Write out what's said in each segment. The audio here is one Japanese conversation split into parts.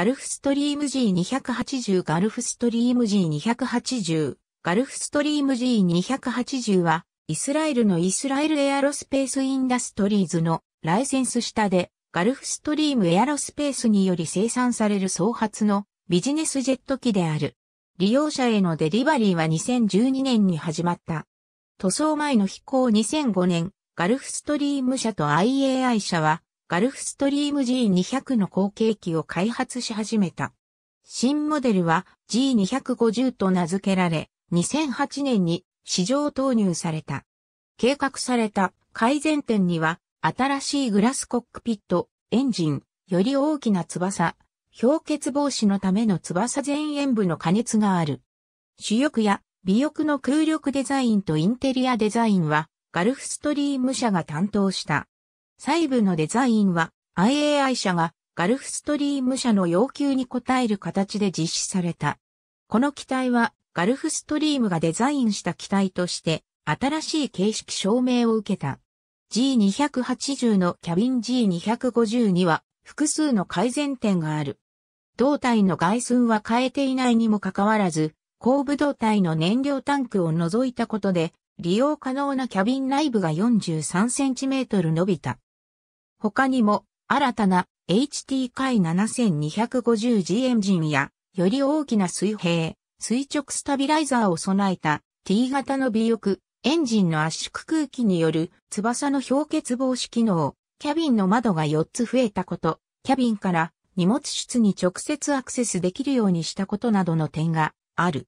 ガルフストリーム G280 ガルフストリーム G280 ガルフストリーム G280 はイスラエルのイスラエルエアロスペースインダストリーズのライセンス下でガルフストリームエアロスペースにより生産される総発のビジネスジェット機である。利用者へのデリバリーは2012年に始まった。塗装前の飛行2005年、ガルフストリーム社と IAI 社はガルフストリーム G200 の後継機を開発し始めた。新モデルは G250 と名付けられ、2008年に市場投入された。計画された改善点には、新しいグラスコックピット、エンジン、より大きな翼、氷結防止のための翼前縁部の加熱がある。主翼や尾翼の空力デザインとインテリアデザインは、ガルフストリーム社が担当した。細部のデザインは IAI 社がガルフストリーム社の要求に応える形で実施された。この機体はガルフストリームがデザインした機体として新しい形式証明を受けた。G280 のキャビン G250 には複数の改善点がある。胴体の外寸は変えていないにもかかわらず、後部胴体の燃料タンクを除いたことで、利用可能なキャビン内部が 43cm 伸びた。他にも、新たな HT-7250G k エンジンや、より大きな水平、垂直スタビライザーを備えた T 型の尾翼、エンジンの圧縮空気による翼の氷結防止機能、キャビンの窓が4つ増えたこと、キャビンから荷物室に直接アクセスできるようにしたことなどの点がある。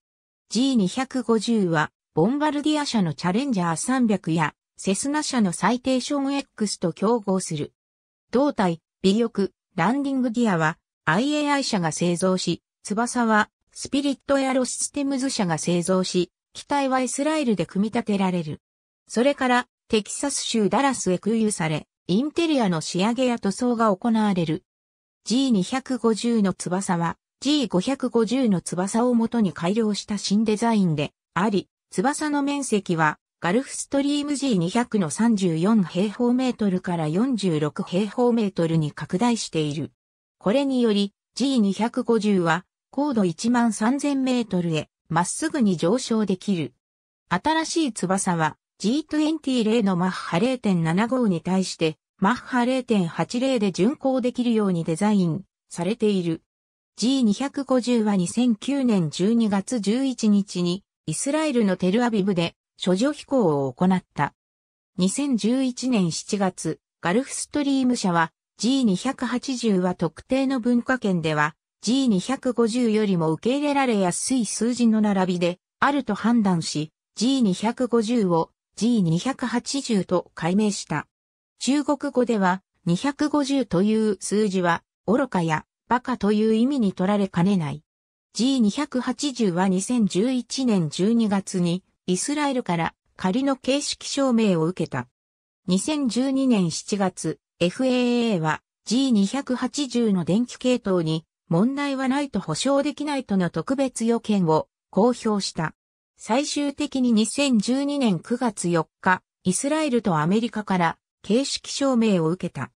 G250 は、ボンバルディア社のチャレンジャー300や、セスナ社の最低ション X と競合する。胴体、尾翼、ランディングギアは IAI 社が製造し、翼はスピリットエアロシステムズ社が製造し、機体はイスラエルで組み立てられる。それからテキサス州ダラスへ空輸され、インテリアの仕上げや塗装が行われる。G250 の翼は G550 の翼を元に改良した新デザインであり、翼の面積はガルフストリーム G200 の34平方メートルから46平方メートルに拡大している。これにより G250 は高度1万3000メートルへまっすぐに上昇できる。新しい翼は G20-0 のマッハ0.75に対してマッハ0.80で巡航できるようにデザインされている。G250 は2009年12月11日にイスラエルのテルアビブで処女飛行を行った。2011年7月、ガルフストリーム社は G280 は特定の文化圏では G250 よりも受け入れられやすい数字の並びであると判断し G250 を G280 と改名した。中国語では250という数字は愚かや馬鹿という意味に取られかねない。G280 は2011年12月にイスラエルから仮の形式証明を受けた。2012年7月、FAA は G280 の電気系統に問題はないと保証できないとの特別予見を公表した。最終的に2012年9月4日、イスラエルとアメリカから形式証明を受けた。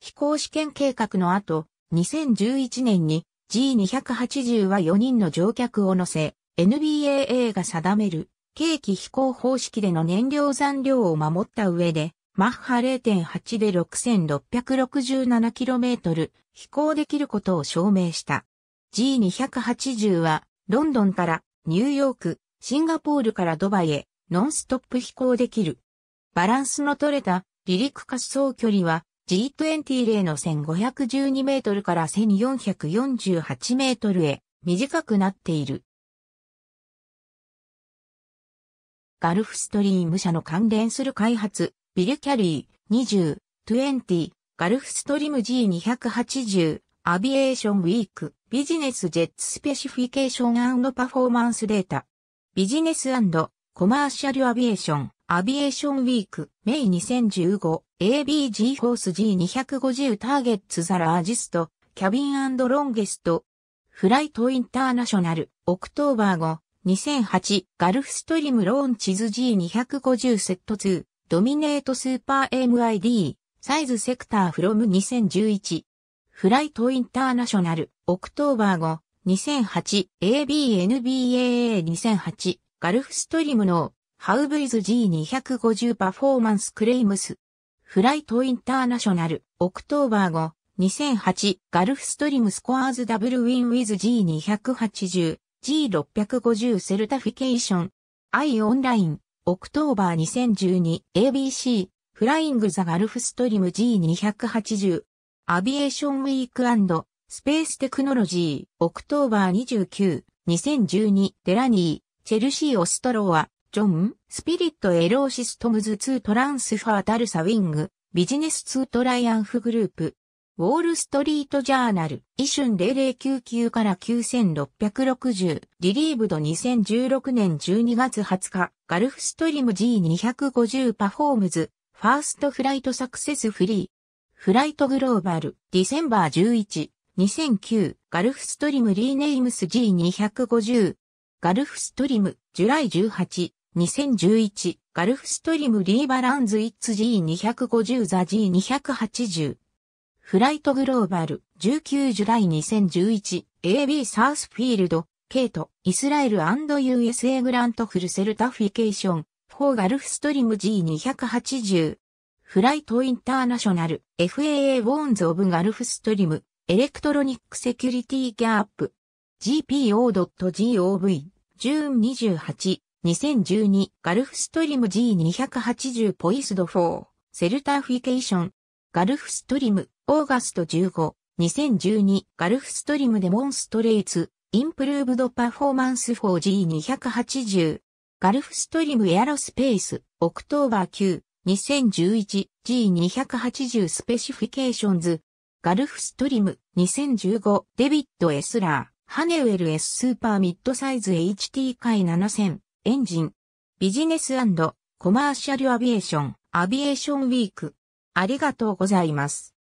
飛行試験計画の後、2011年に G280 は4人の乗客を乗せ、NBAA が定める軽機飛行方式での燃料残量を守った上で、マッハ0.8で 6667km 飛行できることを証明した。G280 は、ロンドンからニューヨーク、シンガポールからドバイへノンストップ飛行できる。バランスの取れた離陸滑走距離は G20 例の1512メートルから1448メートルへ短くなっている。ガルフストリーム社の関連する開発、ビルキャリー20、20、ガルフストリーム G280、アビエーションウィーク、ビジネスジェッツスペシフィケーションパフォーマンスデータ、ビジネスコマーシャルアビエーション、アビエーションウィーク、メイ2015、ABG ォース G250 ターゲッツザラージスト、キャビンロンゲスト、フライトインターナショナル、オクトーバー2008ガルフストリムローンチズ G250 セット2ドミネートスーパー MID サイズセクターフロム2011フライトインターナショナルオクトーバー後 2008ABNBAA2008 ガルフストリムのハウブイズ G250 パフォーマンスクレイムスフライトインターナショナルオクトーバー後2008ガルフストリムスコアーズダブルウィンウィズ G280 G650 セルタフィケーション、I オンライン、オクトーバー 2012ABC、フライングザガルフストリーム G280、アビエーションウィークスペーステクノロジー、オクトーバー29、2012、デラニー、チェルシーオストロワ、ジョン、スピリットエローシストムズ2トランスファータルサウィング、ビジネス2トライアンフグループ、ウォールストリートジャーナル、イシュン0099から9660、リリーブド2016年12月20日、ガルフストリム G250 パフォームズ、ファーストフライトサクセスフリー、フライトグローバル、ディセンバー11、2009、ガルフストリムリーネイムス G250、ガルフストリム、ジュライ18、2011、ガルフストリムリーバランズイッツ G250 ザ G280、フライトグローバル、19ジュライ2011、AB サウスフィールド、ケイト、イスラエル &USA グラントフルセルタフィケーション、フォーガルフストリム G280。フライトインターナショナル、FAA ウォーンズオブガルフストリム、エレクトロニックセキュリティギャップ。GPO.gov、ジューン28、2012、ガルフストリム G280 ポイスド4、セルタフィケーション、ガルフストリム、オーガスト15、2012ガルフストリムデモンストレイツ、インプルーブドパフォーマンス 4G280。ガルフストリムエアロスペース、オクトーバー9、2011G280 スペシフィケーションズ。ガルフストリム2015デビッド・エスラー、ハネウェル S スーパーミッドサイズ HT 回7000エンジン。ビジネスコマーシャルアビエーション、アビエーションウィークありがとうございます。